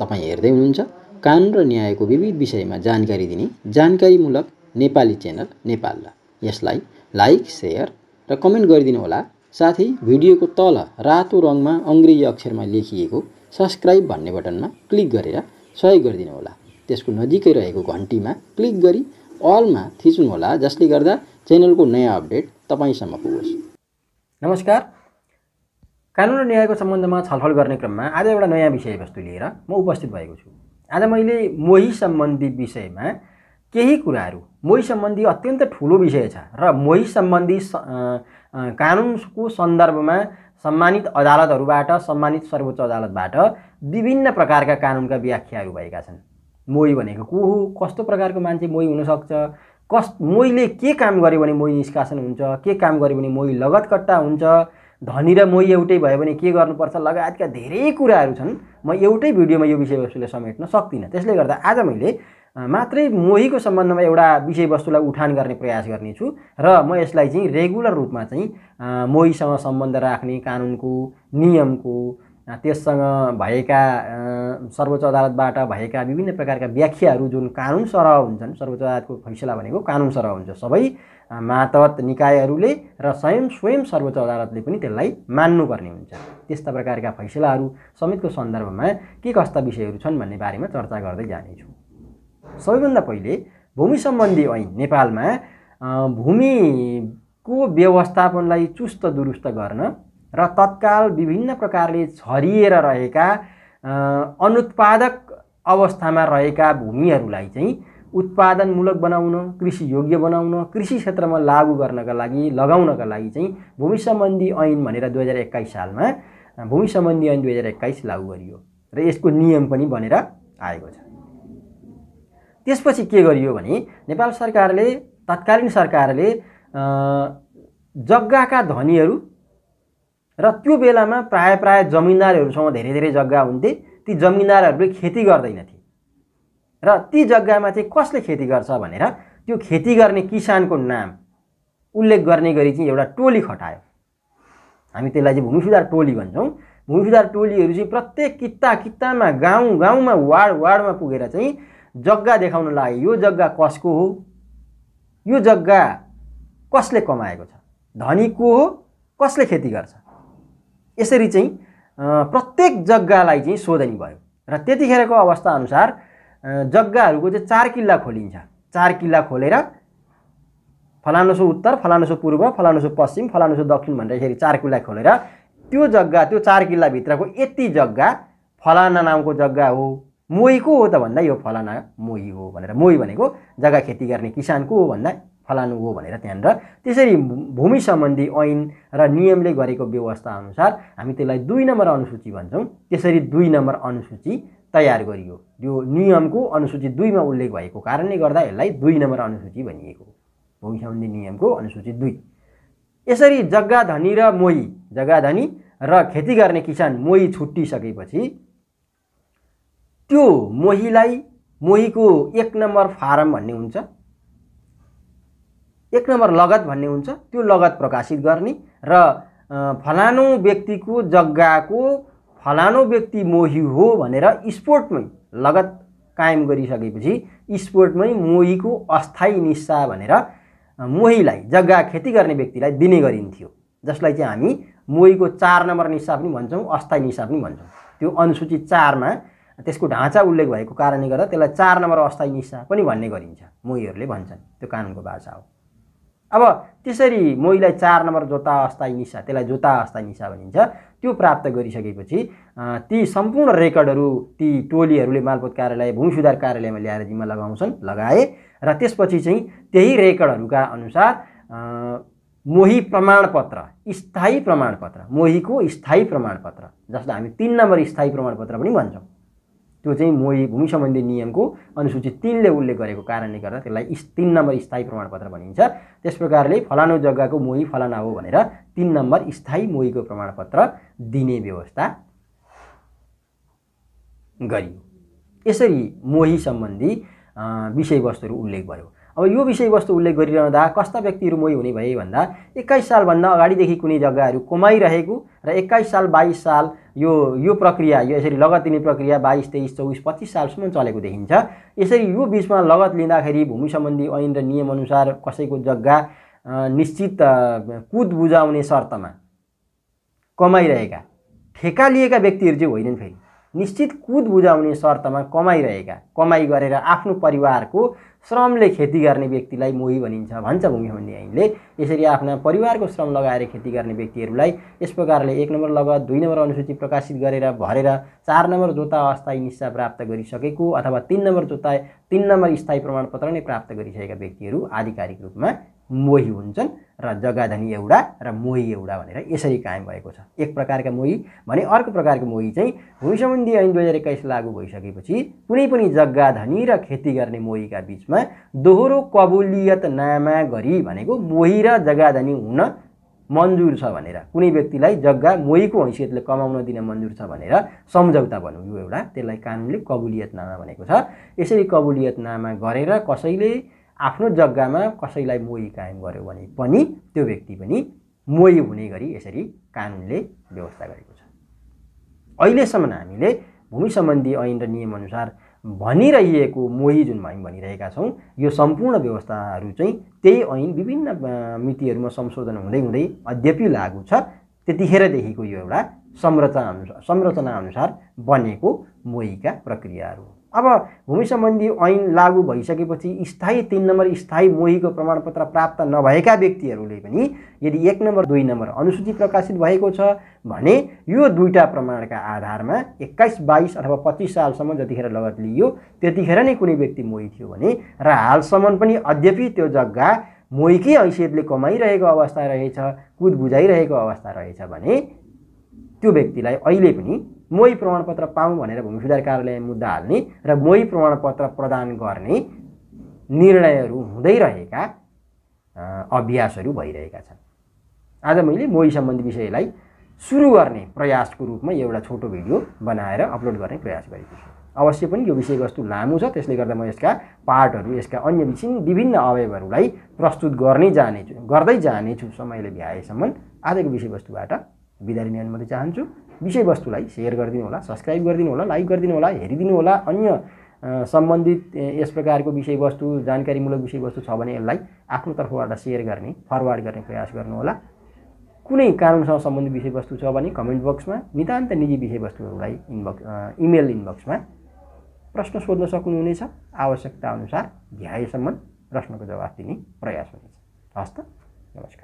तपाईँ हेर्दै हुनुहुन्छ कानुन र न्यायको विविध विषयमा जानकारी दिने जानकारीमूलक नेपाली च्यानल नेपाल यसलाई लाइक सेयर र कमेन्ट गरिदिनु होला साथै भिडियोको तल रातो रङमा अङ्ग्रेजी अक्षरमा लेखिएको सब्सक्राइब भन्ने बटनमा क्लिक गरेर सहयोग गरिदिनु होला त्यसको नजिकै रहेको घन्टीमा क्लिक गरी अलमा थिच्नुहोला जसले गर्दा च्यानलको नयाँ अपडेट तपाईँसम्म पुगोस् नमस्कार कानुन र न्यायको सम्बन्धमा छलफल गर्ने क्रममा आज एउटा नयाँ विषयवस्तु लिएर म उपस्थित भएको छु आज मैले मोही सम्बन्धी विषयमा केही कुराहरू मोही सम्बन्धी अत्यन्त ठुलो विषय छ र मोही सम्बन्धी कानुनको सन्दर्भमा सम्मानित अदालतहरूबाट सम्मानित सर्वोच्च अदालतबाट विभिन्न प्रकारका कानुनका व्याख्याहरू भएका छन् मोही भनेको को हो कस्तो प्रकारको मान्छे मोही हुनसक्छ कस मोहीले के काम गर्यो भने मोही निष्कासन हुन्छ के काम गर्यो भने मोही लगतकट्टा हुन्छ धनी र मोही एउटै भयो भने के गर्नुपर्छ लगायतका धेरै कुराहरू छन् म एउटै भिडियोमा यो विषयवस्तुले समेट्न सक्दिनँ त्यसले गर्दा आज मैले मात्रै मोहीको सम्बन्धमा एउटा विषयवस्तुलाई उठान गर्ने प्रयास गर्नेछु र म यसलाई चाहिँ रेगुलर रूपमा चाहिँ मोहीसँग सम्बन्ध राख्ने कानुनको नियमको त्यससँग भएका सर्वोच्च अदालतबाट भएका विभिन्न प्रकारका व्याख्याहरू जुन कानुन सरह हुन्छन् सर्वोच्च अदालतको फैसला भनेको कानुन सरह हुन्छ सबै मातहत निकायहरूले र स्वयं स्वयं सर्वोच्च अदालतले पनि त्यसलाई मान्नुपर्ने हुन्छ त्यस्ता प्रकारका फैसलाहरू समेतको सन्दर्भमा के कस्ता विषयहरू छन् भन्ने बारेमा चर्चा गर्दै जानेछु सबैभन्दा पहिले भूमि सम्बन्धी ऐन नेपालमा भूमिको व्यवस्थापनलाई चुस्त दुरुस्त गर्न र तत्काल विभिन्न प्रकारले छरिएर रहेका अनुत्पादक अवस्थामा रहेका भूमिहरूलाई चाहिँ उत्पादनमूलक बनाउन कृषि योग्य बनाउन कृषि क्षेत्रमा लागू गर्नका लागि लगाउनका लागि चाहिँ भूमि सम्बन्धी ऐन भनेर दुई हजार एक्काइस सालमा भूमि सम्बन्धी ऐन दुई हजार एक्काइस लागू गरियो र यसको नियम पनि बनेर आएको छ त्यसपछि के गरियो भने नेपाल सरकारले तत्कालीन सरकारले जग्गाका धनीहरू र त्यो बेलामा प्राय प्राय जमिनदारहरूसँग धेरै धेरै जग्गा हुन्थे ती जमिनदारहरूले खेती गर्दैनथे र ती जग्गामा चाहिँ कसले खेती गर्छ भनेर त्यो खेती गर्ने किसानको नाम उल्लेख गर्ने गरी चाहिँ एउटा टोली खटायो हामी त्यसलाई चाहिँ भूमि सुधार टोली भन्छौँ भूमि सुधार टोलीहरू चाहिँ प्रत्येक कित्ता कित्तामा गाउँ गाउँमा वार्ड वार्डमा पुगेर चाहिँ जग्गा देखाउन लागे यो जग्गा कसको हो यो जग्गा कसले कमाएको छ धनी को हो कसले खेती गर्छ यसरी चाहिँ प्रत्येक जग्गालाई चाहिँ सोधनी भयो र त्यतिखेरको अवस्थाअनुसार जग्गाहरूको चाहिँ चार किल्ला खोलिन्छ चार किल्ला खोलेर फलानु सो उत्तर फलानु सो पूर्व फलानु सो पश्चिम फलानु सो दक्षिण भनेर यसरी चार किल्ला खोलेर त्यो जग्गा त्यो चार किल्लाभित्रको यति जग्गा फलाना नामको जग्गा हो को हो त भन्दा यो फलाना मोही हो भनेर मोही भनेको जग्गा खेती गर्ने किसानको हो भन्दा फलानु हो भनेर त्यहाँनिर त्यसरी भूमि सम्बन्धी ऐन र नियमले गरेको व्यवस्था अनुसार हामी त्यसलाई दुई नम्बर अनुसूची भन्छौँ त्यसरी दुई नम्बर अनुसूची तयार गरियो यो नियमको अनुसूची दुईमा उल्लेख भएको कारणले गर्दा यसलाई दुई नम्बर अनुसूची भनिएको भूमि सम्बन्धी नियमको अनुसूची दुई यसरी जग्गा धनी र मोही जग्गा धनी र खेती गर्ने किसान मोही छुट्टिसकेपछि त्यो मोहीलाई मोहीको एक नम्बर फारम भन्ने हुन्छ एक नम्बर लगत भन्ने हुन्छ त्यो लगत प्रकाशित गर्ने र फलानु व्यक्तिको जग्गाको फलानु व्यक्ति मोही हो भनेर स्पोर्टमै लगत कायम गरिसकेपछि स्पोर्टमै मोहीको अस्थायी निस्सा भनेर मोहीलाई जग्गा खेती गर्ने व्यक्तिलाई दिने गरिन्थ्यो जसलाई चाहिँ हामी मोहीको चार नम्बर निस्सा पनि भन्छौँ अस्थायी निस्सा पनि भन्छौँ त्यो अनुसूचित चारमा त्यसको ढाँचा उल्लेख भएको कारणले गर्दा त्यसलाई चार नम्बर अस्थायी निस्सा पनि भन्ने गरिन्छ मोहीहरूले भन्छन् त्यो कानुनको भाषा हो अब त्यसरी मोहीलाई चार नम्बर जोता अस्थायी निसा त्यसलाई जोता अस्थायी निसा भनिन्छ त्यो प्राप्त गरिसकेपछि ती सम्पूर्ण रेकर्डहरू ती टोलीहरूले मालपोत कार्यालय भूमि सुधार कार्यालयमा ल्याएर जिम्मा लगाउँछन् लगाए र त्यसपछि चाहिँ त्यही रेकर्डहरूका अनुसार मोही प्रमाणपत्र स्थायी प्रमाणपत्र मोहीको स्थायी प्रमाणपत्र जसलाई हामी तिन नम्बर स्थायी प्रमाणपत्र पनि भन्छौँ त्यो चाहिँ मोही भूमि सम्बन्धी नियमको अनुसूची तिनले उल्लेख गरेको कारणले गर्दा त्यसलाई तिन नम्बर स्थायी प्रमाणपत्र भनिन्छ त्यस प्रकारले फलानु जग्गाको मोही फलाना हो भनेर तिन नम्बर स्थायी मोहीको प्रमाणपत्र दिने व्यवस्था गरियो यसरी मोही सम्बन्धी विषयवस्तुहरू उल्लेख भयो अब यो विषयवस्तु उल्लेख गरिरहँदा कस्ता व्यक्तिहरू मोही हुने भए भन्दा एक्काइस सालभन्दा अगाडिदेखि कुनै जग्गाहरू कमाइरहेको र एक्काइस साल बाइस साल यो यो प्रक्रिया यो यसरी लगत लिने प्रक्रिया बाइस तेइस चौबिस पच्चिस सालसम्म चलेको देखिन्छ यसरी यो बिचमा लगत लिँदाखेरि भूमि सम्बन्धी ऐन र नियमअनुसार कसैको जग्गा निश्चित कुद बुझाउने शर्तमा कमाइरहेका ठेका लिएका व्यक्तिहरू चाहिँ होइनन् फेरि निश्चित कुद बुझाउने शर्तमा कमाइरहेका कमाइ गरेर आफ्नो परिवारको श्रमले खेती गर्ने व्यक्तिलाई मोही भनिन्छ भन्छ भूमि भन्ने ऐनले यसरी आफ्ना परिवारको श्रम लगाएर खेती गर्ने व्यक्तिहरूलाई यस प्रकारले एक नम्बर लगत दुई नम्बर अनुसूची प्रकाशित गरेर भरेर चार नम्बर जोता अस्थायी निस्सा प्राप्त गरिसकेको अथवा तिन नम्बर जोता तिन नम्बर स्थायी प्रमाणपत्र नै प्राप्त गरिसकेका व्यक्तिहरू आधिकारिक रूपमा मोही हुन्छन् र जग्गाधनी एउटा र मोही एउटा भनेर यसरी कायम भएको छ एक प्रकारका मोही भने अर्को प्रकारको मोही चाहिँ भूमि सम्बन्धी ऐन दुई हजार एक्काइस लागू भइसकेपछि कुनै पनि जग्गाधनी र खेती गर्ने मोहीका बिचमा दोहोरो कबुलियतनामा गरी भनेको मोही र जग्गाधनी हुन मन्जुर छ भनेर कुनै व्यक्तिलाई जग्गा मोहीको हैसियतले कमाउन दिन मन्जुर छ भनेर सम्झौता भनौँ यो एउटा त्यसलाई कानुनले कबुलियतनामा भनेको छ यसरी कबुलियतनामा गरेर कसैले आफ्नो जग्गामा कसैलाई मोही कायम गर्यो भने पनि त्यो व्यक्ति पनि मोही हुने गरी यसरी कानुनले व्यवस्था गरेको छ अहिलेसम्म हामीले भूमि सम्बन्धी ऐन र नियमअनुसार भनिरहेको मोही जुन हामी भनिरहेका छौँ यो सम्पूर्ण व्यवस्थाहरू चाहिँ त्यही ऐन विभिन्न मितिहरूमा संशोधन हुँदै हुँदै अद्यपि लागु छ त्यतिखेरदेखिको यो एउटा संरचना संरचना अनुसार बनेको मोहीका प्रक्रियाहरू हो अब भूमि सम्बन्धी ऐन लागू भइसकेपछि स्थायी तिन नम्बर स्थायी मोहीको प्रमाणपत्र प्राप्त नभएका व्यक्तिहरूले पनि यदि एक नम्बर दुई नम्बर अनुसूची प्रकाशित भएको छ भने यो दुईवटा प्रमाणका आधारमा एक्काइस बाइस अथवा पच्चिस सालसम्म जतिखेर लगत लिइयो त्यतिखेर नै कुनै व्यक्ति मोही थियो भने र हालसम्म पनि अद्यपि त्यो जग्गा मोहीकै हैसियतले कमाइरहेको अवस्था रहेछ कुद बुझाइरहेको अवस्था रहेछ भने त्यो व्यक्तिलाई अहिले पनि मोही प्रमाणपत्र पाऊँ भनेर भूमि सुधार कार्यालय मुद्दा हाल्ने र मोही प्रमाणपत्र प्रदान गर्ने निर्णयहरू हुँदै रहेका अभ्यासहरू भइरहेका छन् आज मैले मोही सम्बन्धी विषयलाई सुरु गर्ने प्रयासको रूपमा एउटा छोटो भिडियो बनाएर अपलोड गर्ने प्रयास गरेको छु अवश्य पनि यो विषयवस्तु लामो छ त्यसले गर्दा म यसका पार्टहरू यसका अन्य विभिन्न विभिन्न अवयवहरूलाई प्रस्तुत गर्ने जानेछु गर्दै जानेछु समयले भ्याएसम्म आजको विषयवस्तुबाट बिदा लिने अनुमति चाहन्छु विषयवस्तुलाई सेयर गरिदिनु होला सब्सक्राइब गरिदिनु होला लाइक गरिदिनु होला हेरिदिनु होला अन्य सम्बन्धित यस प्रकारको विषयवस्तु जानकारीमूलक विषयवस्तु छ भने यसलाई आफ्नो तर्फबाट सेयर गर्ने फरवार्ड गर्ने प्रयास गर्नुहोला कुनै कानुनसँग सम्बन्धित विषयवस्तु छ भने कमेन्ट बक्समा नितान्त निजी विषयवस्तुहरूलाई इनबक्स इमेल इनबक्समा प्रश्न सोध्न सक्नुहुनेछ आवश्यकताअनुसार भ्याएसम्म प्रश्नको जवाफ दिने प्रयास हुनेछ त नमस्कार